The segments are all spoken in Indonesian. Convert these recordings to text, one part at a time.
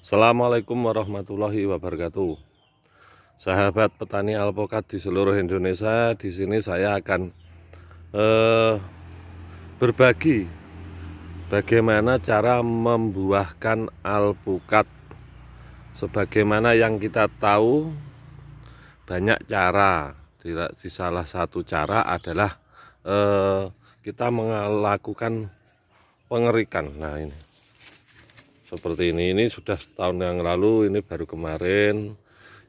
Assalamualaikum warahmatullahi wabarakatuh. Sahabat petani alpukat di seluruh Indonesia, di sini saya akan eh, berbagi bagaimana cara membuahkan alpukat. Sebagaimana yang kita tahu banyak cara. Di, di salah satu cara adalah eh, kita melakukan pengerikan. Nah ini seperti ini ini sudah setahun yang lalu ini baru kemarin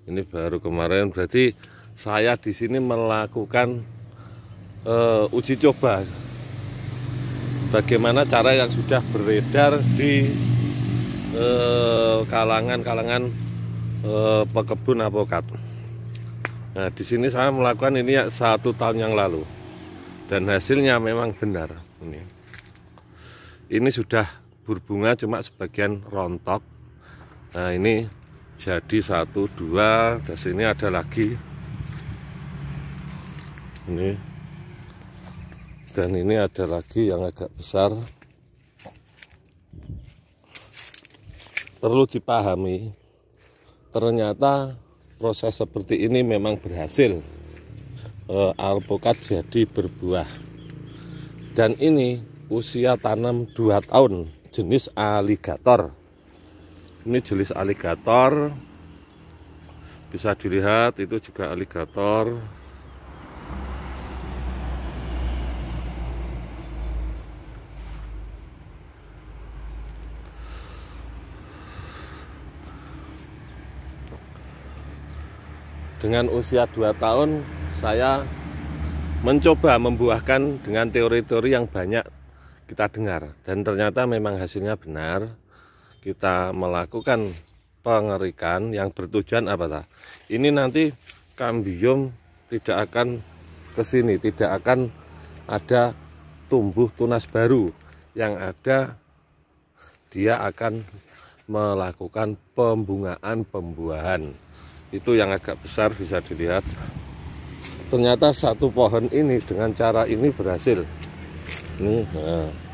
ini baru kemarin berarti saya di sini melakukan uh, uji coba bagaimana cara yang sudah beredar di eh, kalangan-kalangan uh, uh, pekebun apokat Nah, di sini saya melakukan ini ya satu tahun yang lalu dan hasilnya memang benar ini. Ini sudah berbunga cuma sebagian rontok nah ini jadi satu dua Di sini ada lagi ini dan ini ada lagi yang agak besar perlu dipahami ternyata proses seperti ini memang berhasil e, alpukat jadi berbuah dan ini usia tanam 2 tahun jenis aligator ini jenis aligator bisa dilihat itu juga aligator dengan usia 2 tahun saya mencoba membuahkan dengan teori-teori yang banyak kita dengar dan ternyata memang hasilnya benar kita melakukan pengerikan yang bertujuan apa ta? ini nanti kambium tidak akan ke sini tidak akan ada tumbuh tunas baru yang ada dia akan melakukan pembungaan pembuahan itu yang agak besar bisa dilihat ternyata satu pohon ini dengan cara ini berhasil ini nah.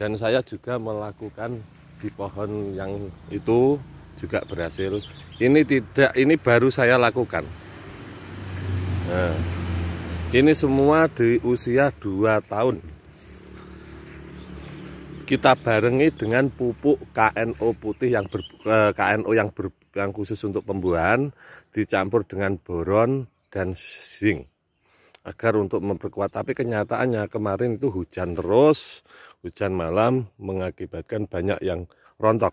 dan saya juga melakukan di pohon yang itu juga berhasil ini tidak ini baru saya lakukan nah, ini semua di usia 2 tahun kita barengi dengan pupuk KNO putih yang ber, eh, KNO yang ber, yang khusus untuk pembuahan dicampur dengan boron dan zinc agar untuk memperkuat tapi kenyataannya kemarin itu hujan terus hujan malam mengakibatkan banyak yang rontok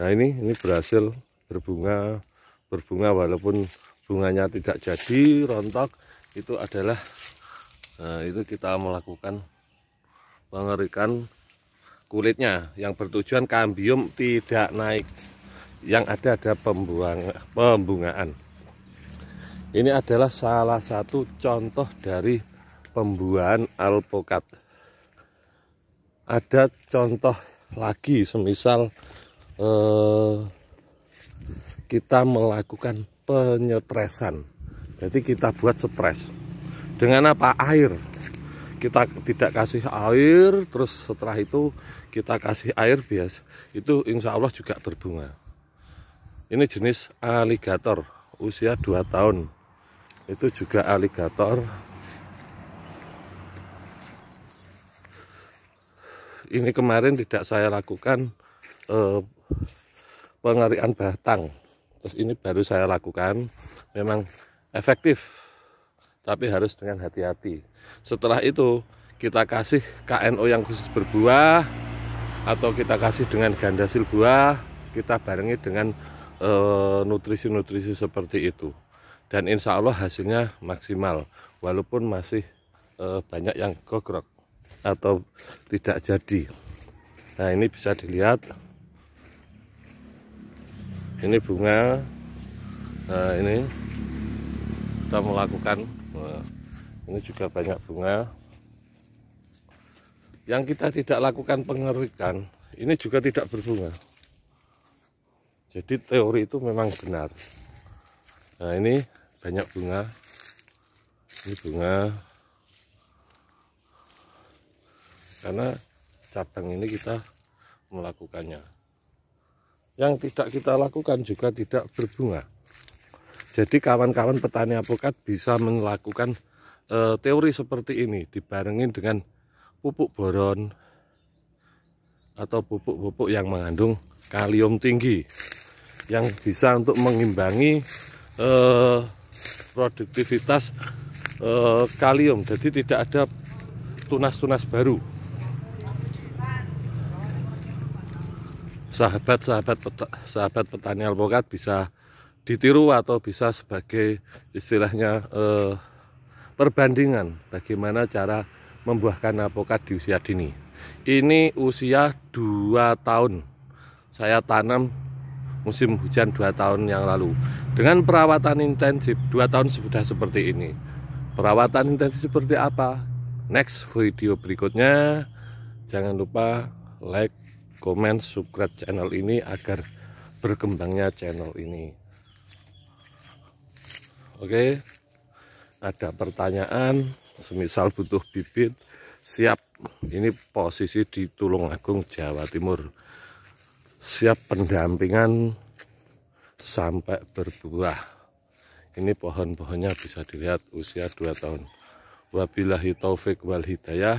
nah ini ini berhasil berbunga berbunga walaupun bunganya tidak jadi rontok itu adalah nah itu kita melakukan mengerikan kulitnya yang bertujuan kambium tidak naik yang ada ada pembuang pembungaan ini adalah salah satu contoh dari pembuahan alpokat ada contoh lagi semisal eh, kita melakukan penyetresan jadi kita buat stres dengan apa air kita tidak kasih air terus setelah itu kita kasih air bias itu insya Allah juga berbunga ini jenis aligator usia 2 tahun itu juga aligator ini kemarin tidak saya lakukan eh, pengerian batang terus ini baru saya lakukan memang efektif tapi harus dengan hati-hati setelah itu kita kasih KNO yang khusus berbuah atau kita kasih dengan gandasil buah kita barengi dengan eh, nutrisi-nutrisi e, seperti itu dan insya Allah hasilnya maksimal walaupun masih e, banyak yang gogrok atau tidak jadi nah ini bisa dilihat ini bunga nah ini kita melakukan nah, ini juga banyak bunga yang kita tidak lakukan pengerikan ini juga tidak berbunga jadi teori itu memang benar nah ini banyak bunga ini bunga karena cabang ini kita melakukannya yang tidak kita lakukan juga tidak berbunga jadi kawan-kawan petani apokat bisa melakukan e, teori seperti ini dibarengin dengan pupuk boron atau pupuk-pupuk yang mengandung kalium tinggi yang bisa untuk mengimbangi e, produktivitas e, kalium jadi tidak ada tunas-tunas baru sahabat-sahabat peta, sahabat petani alpukat bisa ditiru atau bisa sebagai istilahnya eh, perbandingan bagaimana cara membuahkan alpukat di usia dini. Ini usia 2 tahun. Saya tanam musim hujan 2 tahun yang lalu. Dengan perawatan intensif 2 tahun sudah seperti ini. Perawatan intensif seperti apa? Next video berikutnya. Jangan lupa like komen, subscribe channel ini agar berkembangnya channel ini. Oke, ada pertanyaan, semisal butuh bibit, siap. Ini posisi di Tulungagung, Jawa Timur. Siap pendampingan sampai berbuah. Ini pohon-pohonnya bisa dilihat usia 2 tahun. Wabillahi taufik wal hidayah.